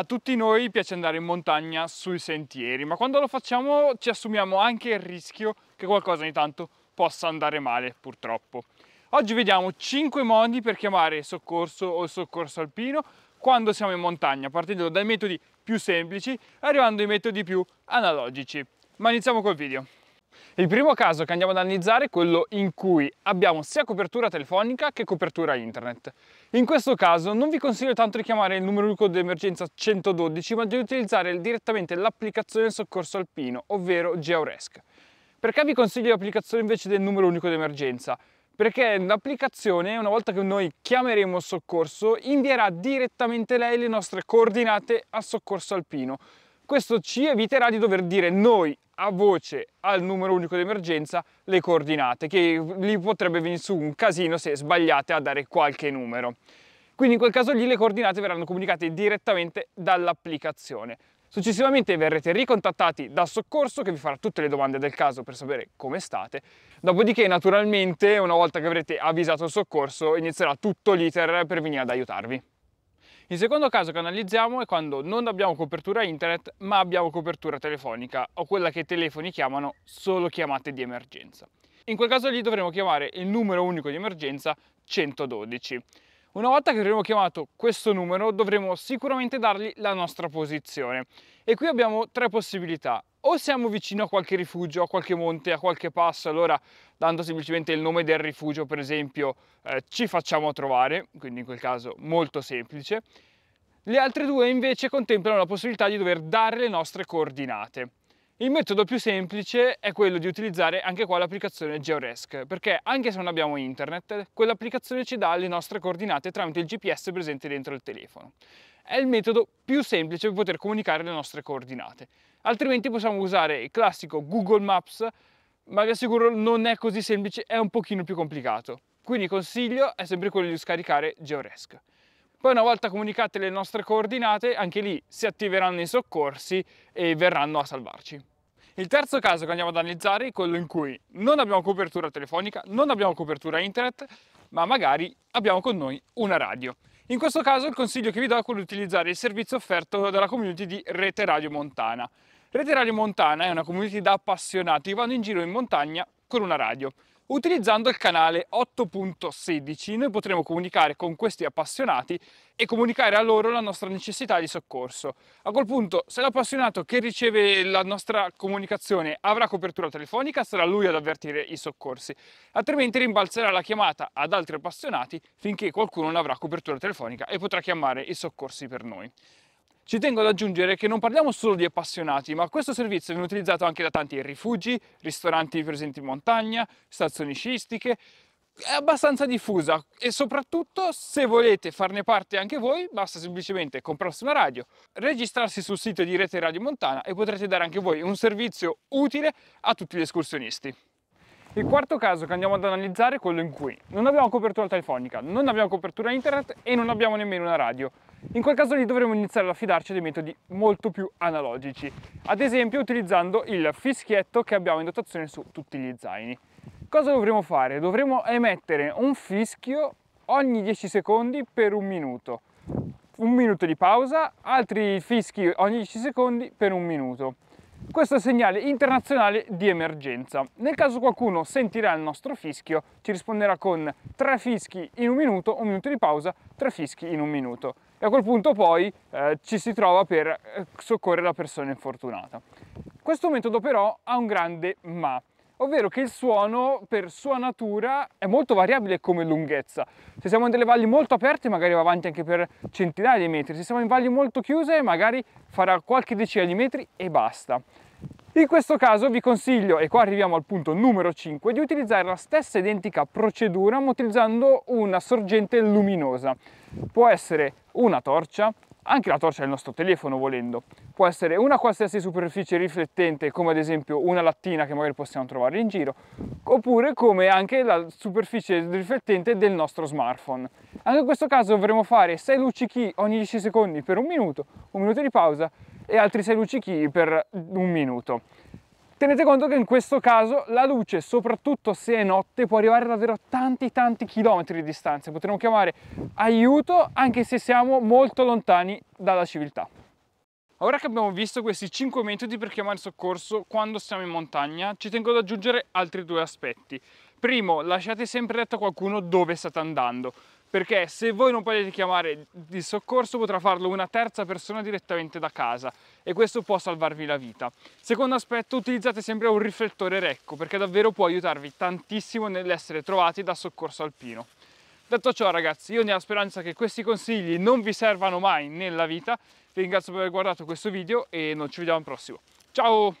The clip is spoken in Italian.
A tutti noi piace andare in montagna sui sentieri, ma quando lo facciamo ci assumiamo anche il rischio che qualcosa ogni tanto possa andare male, purtroppo. Oggi vediamo 5 modi per chiamare soccorso o soccorso alpino quando siamo in montagna, partendo dai metodi più semplici, arrivando ai metodi più analogici. Ma iniziamo col video. Il primo caso che andiamo ad analizzare è quello in cui abbiamo sia copertura telefonica che copertura internet. In questo caso non vi consiglio tanto di chiamare il numero unico d'emergenza 112 ma di utilizzare direttamente l'applicazione Soccorso Alpino, ovvero GeoResc. Perché vi consiglio l'applicazione invece del numero unico d'emergenza? perché l'applicazione, una volta che noi chiameremo soccorso, invierà direttamente lei le nostre coordinate al soccorso alpino. Questo ci eviterà di dover dire noi a voce al numero unico d'emergenza le coordinate, che lì potrebbe venire su un casino se sbagliate a dare qualche numero. Quindi in quel caso lì le coordinate verranno comunicate direttamente dall'applicazione. Successivamente verrete ricontattati da soccorso che vi farà tutte le domande del caso per sapere come state, dopodiché naturalmente una volta che avrete avvisato il soccorso inizierà tutto l'iter per venire ad aiutarvi. Il secondo caso che analizziamo è quando non abbiamo copertura internet ma abbiamo copertura telefonica o quella che i telefoni chiamano solo chiamate di emergenza. In quel caso lì dovremo chiamare il numero unico di emergenza 112. Una volta che avremo chiamato questo numero dovremo sicuramente dargli la nostra posizione e qui abbiamo tre possibilità o siamo vicino a qualche rifugio, a qualche monte, a qualche passo, allora dando semplicemente il nome del rifugio per esempio eh, ci facciamo trovare, quindi in quel caso molto semplice. Le altre due invece contemplano la possibilità di dover dare le nostre coordinate. Il metodo più semplice è quello di utilizzare anche qua l'applicazione GeoResk, perché anche se non abbiamo internet, quell'applicazione ci dà le nostre coordinate tramite il GPS presente dentro il telefono. È il metodo più semplice per poter comunicare le nostre coordinate. Altrimenti possiamo usare il classico Google Maps, ma vi assicuro non è così semplice, è un pochino più complicato. Quindi il consiglio è sempre quello di scaricare GeoResk. Poi una volta comunicate le nostre coordinate, anche lì si attiveranno i soccorsi e verranno a salvarci. Il terzo caso che andiamo ad analizzare è quello in cui non abbiamo copertura telefonica, non abbiamo copertura internet, ma magari abbiamo con noi una radio. In questo caso il consiglio che vi do è quello di utilizzare il servizio offerto dalla community di Rete Radio Montana. Rete Radio Montana è una community da appassionati che vanno in giro in montagna con una radio. Utilizzando il canale 8.16 noi potremo comunicare con questi appassionati e comunicare a loro la nostra necessità di soccorso. A quel punto, se l'appassionato che riceve la nostra comunicazione avrà copertura telefonica, sarà lui ad avvertire i soccorsi, altrimenti rimbalzerà la chiamata ad altri appassionati finché qualcuno non avrà copertura telefonica e potrà chiamare i soccorsi per noi. Ci tengo ad aggiungere che non parliamo solo di appassionati, ma questo servizio viene utilizzato anche da tanti rifugi, ristoranti presenti in montagna, stazioni sciistiche, è abbastanza diffusa e soprattutto se volete farne parte anche voi basta semplicemente comprarsi una radio, registrarsi sul sito di Rete Radio Montana e potrete dare anche voi un servizio utile a tutti gli escursionisti. Il quarto caso che andiamo ad analizzare è quello in cui non abbiamo copertura telefonica, non abbiamo copertura internet e non abbiamo nemmeno una radio. In quel caso lì dovremo iniziare ad affidarci a dei metodi molto più analogici, ad esempio utilizzando il fischietto che abbiamo in dotazione su tutti gli zaini. Cosa dovremo fare? Dovremo emettere un fischio ogni 10 secondi per un minuto, un minuto di pausa, altri fischi ogni 10 secondi per un minuto. Questo è il segnale internazionale di emergenza. Nel caso qualcuno sentirà il nostro fischio, ci risponderà con tre fischi in un minuto, un minuto di pausa, tre fischi in un minuto e a quel punto poi eh, ci si trova per eh, soccorrere la persona infortunata. Questo metodo però ha un grande ma, ovvero che il suono per sua natura è molto variabile come lunghezza. Se siamo in delle valli molto aperte magari va avanti anche per centinaia di metri, se siamo in valli molto chiuse magari farà qualche decina di metri e basta. In questo caso vi consiglio, e qua arriviamo al punto numero 5, di utilizzare la stessa identica procedura ma utilizzando una sorgente luminosa. Può essere una torcia, anche la torcia del nostro telefono volendo. Può essere una qualsiasi superficie riflettente, come ad esempio una lattina che magari possiamo trovare in giro, oppure come anche la superficie riflettente del nostro smartphone. Anche in questo caso dovremo fare 6 luci key ogni 10 secondi per un minuto, un minuto di pausa e altri 6 luccichi per un minuto. Tenete conto che in questo caso la luce, soprattutto se è notte, può arrivare davvero a tanti tanti chilometri di distanza. Potremmo chiamare aiuto anche se siamo molto lontani dalla civiltà. Ora che abbiamo visto questi 5 metodi per chiamare soccorso quando siamo in montagna, ci tengo ad aggiungere altri due aspetti. Primo, lasciate sempre detto a qualcuno dove state andando perché se voi non potete chiamare il soccorso potrà farlo una terza persona direttamente da casa e questo può salvarvi la vita. Secondo aspetto, utilizzate sempre un riflettore recco perché davvero può aiutarvi tantissimo nell'essere trovati da soccorso alpino. Detto ciò ragazzi, io nella speranza che questi consigli non vi servano mai nella vita, vi ringrazio per aver guardato questo video e non ci vediamo al prossimo. Ciao!